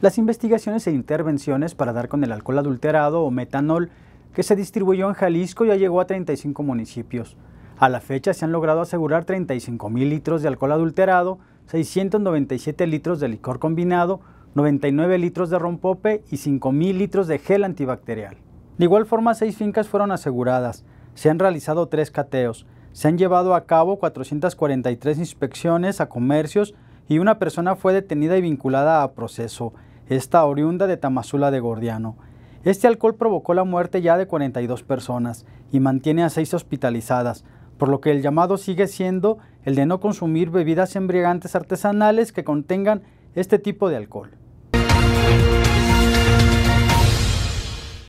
las investigaciones e intervenciones para dar con el alcohol adulterado o metanol que se distribuyó en Jalisco ya llegó a 35 municipios. A la fecha se han logrado asegurar 35 mil litros de alcohol adulterado, 697 litros de licor combinado, 99 litros de rompope y 5 mil litros de gel antibacterial. De igual forma, seis fincas fueron aseguradas. Se han realizado tres cateos. Se han llevado a cabo 443 inspecciones a comercios y una persona fue detenida y vinculada a proceso esta oriunda de Tamazula de Gordiano. Este alcohol provocó la muerte ya de 42 personas y mantiene a seis hospitalizadas, por lo que el llamado sigue siendo el de no consumir bebidas embriagantes artesanales que contengan este tipo de alcohol.